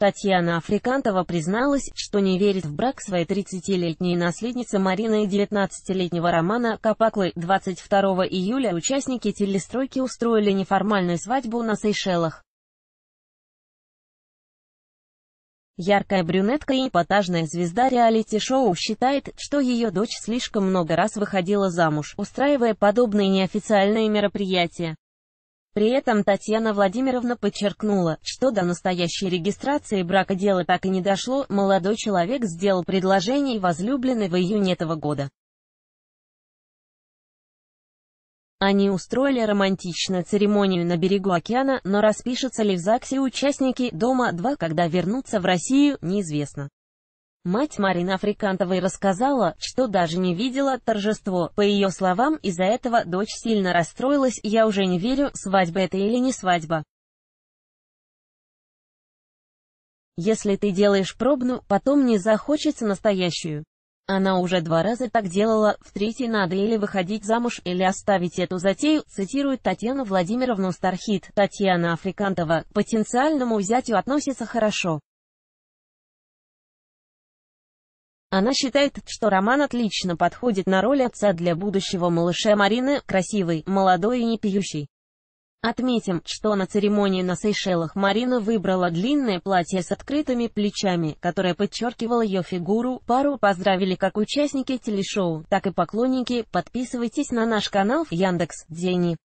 Татьяна Африкантова призналась, что не верит в брак своей 30-летней наследницы Марины и 19-летнего Романа Капаклы. 22 июля участники телестройки устроили неформальную свадьбу на Сейшелах. Яркая брюнетка и эпатажная звезда реалити-шоу считает, что ее дочь слишком много раз выходила замуж, устраивая подобные неофициальные мероприятия. При этом Татьяна Владимировна подчеркнула, что до настоящей регистрации брака дело так и не дошло, молодой человек сделал предложение возлюбленной в июне этого года. Они устроили романтичную церемонию на берегу океана, но распишутся ли в ЗАГСе участники «Дома-2», когда вернутся в Россию, неизвестно. Мать Марины Африкантовой рассказала, что даже не видела торжество. По ее словам, из-за этого дочь сильно расстроилась, я уже не верю, свадьба это или не свадьба. Если ты делаешь пробну, потом не захочется настоящую. Она уже два раза так делала, в третий надо или выходить замуж, или оставить эту затею, цитирует Татьяну Владимировну Стархит. Татьяна Африкантова к потенциальному взятию относится хорошо. Она считает, что Роман отлично подходит на роль отца для будущего малыша Марины, красивый, молодой и не пьющий. Отметим, что на церемонии на Сейшелах Марина выбрала длинное платье с открытыми плечами, которое подчеркивало ее фигуру. Пару поздравили как участники телешоу, так и поклонники. Подписывайтесь на наш канал в Яндекс.Дзене.